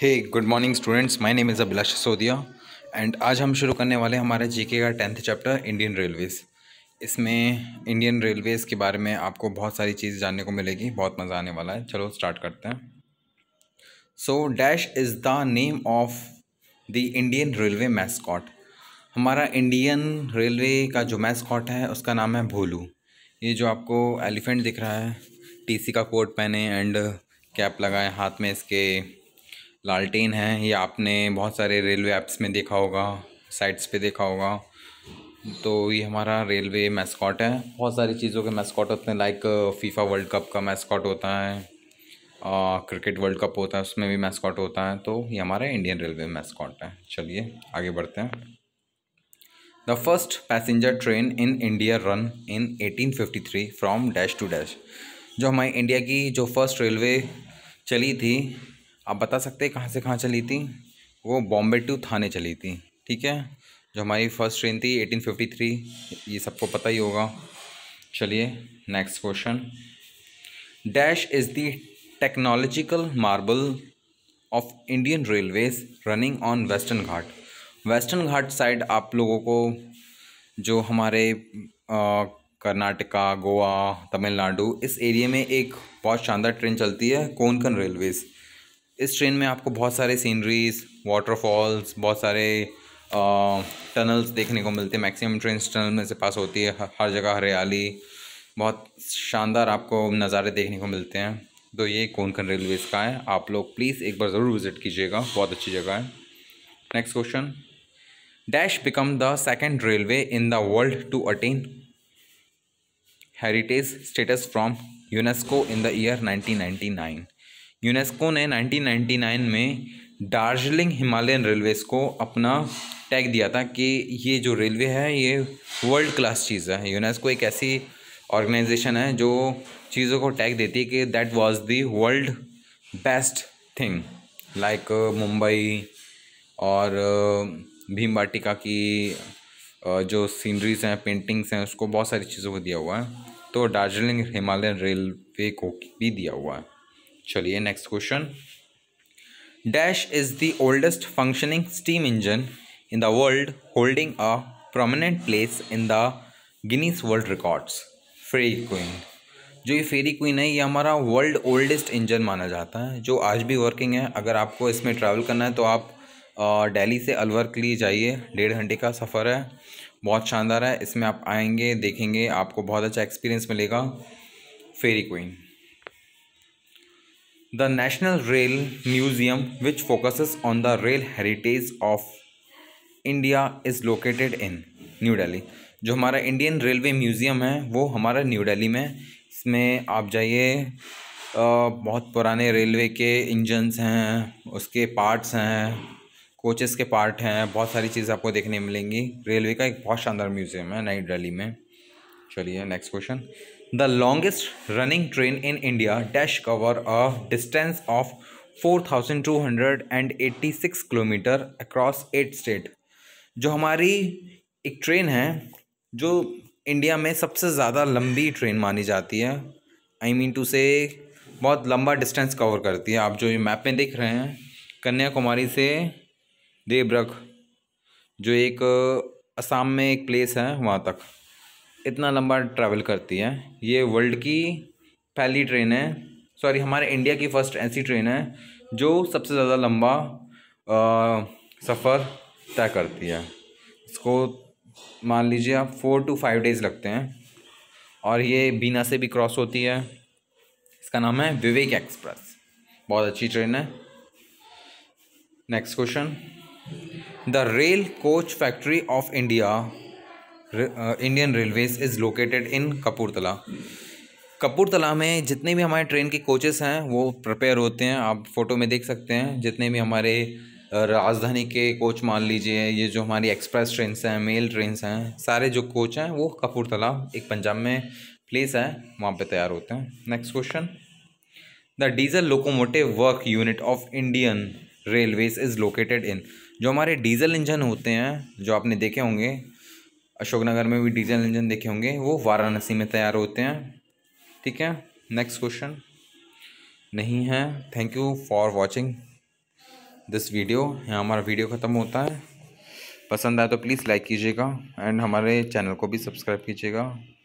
hey good morning students my name is Abhilash Sisodia and आज हम शुरू करने वाले हमारे जीके का टेंथ चैप्टर इंडियन रेलवेज़ इसमें इंडियन रेलवेज़ के बारे में आपको बहुत सारी चीज़ जानने को मिलेगी बहुत मज़ा आने वाला है चलो स्टार्ट करते हैं so dash is the name of the Indian railway mascot हमारा इंडियन रेलवे का जो मैस्कॉट है उसका नाम है भोलू ये जो आपको एलिफेंट दिख रहा है टीसी का कोट पहने एंड कैप लगाए हाथ में इसके लालटेन है ये आपने बहुत सारे रेलवे ऐप्स में देखा होगा साइट्स पे देखा होगा तो ये हमारा रेलवे मैस्कॉट है बहुत सारी चीज़ों के मैस्कॉट होते हैं लाइक फीफा वर्ल्ड कप का मैस्कॉट होता है आ, क्रिकेट वर्ल्ड कप होता है उसमें भी मैस्कॉट होता है तो ये हमारा इंडियन रेलवे मैस्कॉट है चलिए आगे बढ़ते हैं the first passenger train in India ran in 1853 from dash to dash जो हमारी इंडिया की जो फर्स्ट रेलवे चली थी आप बता सकते हैं कहाँ से कहाँ चली थी वो बॉम्बे टू थाने चली थी ठीक है जो हमारी फ़र्स्ट ट्रेन थी 1853 ये सबको पता ही होगा चलिए next question dash is the technological marvel of Indian railways running on western Ghat western Ghat side आप लोगों को जो हमारे कर्नाटका गोवा तमिलनाडु इस एरिया में एक बहुत शानदार ट्रेन चलती है कोंकण रेलवेज़ इस ट्रेन में आपको बहुत सारे सीनरीज वाटरफॉल्स बहुत सारे टनल्स देखने को मिलते हैं मैक्सिमम ट्रेन टनल में से पास होती है हर जगह हरियाली बहुत शानदार आपको नज़ारे देखने को मिलते हैं तो ये कोंकण रेलवे का है आप लोग प्लीज़ एक बार ज़रूर विज़िट कीजिएगा बहुत अच्छी जगह है next question dash become the second railway in the world to attain heritage status from UNESCO in the year nine UNESCO ने 1999 में दार्जिलिंग हिमालयन रेलवेज़ को अपना टैग दिया था कि ये जो रेलवे है ये वर्ल्ड क्लास चीज़ है यूनेस्को एक ऐसी ऑर्गेनाइजेशन है जो चीज़ों को टैग देती है कि that was the world best thing like Mumbai और uh, भीम बाटिका की uh, जो सीनरीज हैं पेंटिंग्स हैं उसको बहुत सारी चीज़ों को दिया हुआ है तो दार्जिलिंग हिमालयन रेलवे को भी दिया हुआ है चलिए next question dash is the oldest functioning steam engine in the world holding a prominent place in the Guinness world records Fairy Queen जो ये फेरी क्वीन है ये हमारा वर्ल्ड ओल्डेस्ट इंजन माना जाता है जो आज भी वर्किंग है अगर आपको इसमें ट्रैवल करना है तो आप डेली से अलवर के लिए जाइए डेढ़ घंटे का सफ़र है बहुत शानदार है इसमें आप आएंगे देखेंगे आपको बहुत अच्छा एक्सपीरियंस मिलेगा Fairy Queen the national rail museum which focus on the rail heritage of India is located in new Delhi जो हमारा इंडियन रेलवे म्यूज़ियम है वो हमारा न्यू डेली में इसमें आप जाइए बहुत पुराने रेलवे के इंजन्स हैं उसके पार्ट्स हैं कोचेस के पार्ट हैं बहुत सारी चीज़ आपको देखने मिलेंगी रेलवे का एक बहुत शानदार म्यूज़ियम है नई दिल्ली में चलिए next question the longest running train in India dash cover a distance of 4,286 kilometre across eight state जो हमारी एक ट्रेन है जो इंडिया में सबसे ज़्यादा लंबी ट्रेन मानी जाती है आई मीन टू से बहुत लंबा डिस्टेंस कवर करती है आप जो ये मैप में देख रहे हैं कन्याकुमारी से देवरख जो एक असम में एक प्लेस है वहाँ तक इतना लंबा ट्रैवल करती है ये वर्ल्ड की पहली ट्रेन है सॉरी हमारे इंडिया की फ़र्स्ट ऐसी ट्रेन है जो सबसे ज़्यादा लंबा सफ़र तय करती है इसको मान लीजिए आप फोर टू फाइव डेज़ लगते हैं और ये बीना से भी क्रॉस होती है इसका नाम है विवेक एक्सप्रेस बहुत अच्छी ट्रेन है next question the rail coach factory of India Indian railways is located in Kapurthala Kapurthala में जितने भी हमारे ट्रेन के कोचेस हैं वो प्रिपेयर होते हैं आप फ़ोटो में देख सकते हैं जितने भी हमारे राजधानी के कोच मान लीजिए ये जो हमारी एक्सप्रेस ट्रेन्स हैं मेल ट्रेन्स हैं सारे जो कोच हैं वो कपूरतला एक पंजाब में प्लेस है वहाँ पे तैयार होते हैं next question the diesel locomotive work unit of Indian railways is located in जो हमारे डीजल इंजन होते हैं जो आपने देखे होंगे अशोकनगर में भी डीजल इंजन देखे होंगे वो वाराणसी में तैयार होते हैं ठीक है नेक्स्ट क्वेश्चन नहीं है thank you for watching this video यहाँ हमारा वीडियो ख़त्म होता है पसंद आए तो प्लीज़ लाइक कीजिएगा एंड हमारे चैनल को भी सब्सक्राइब कीजिएगा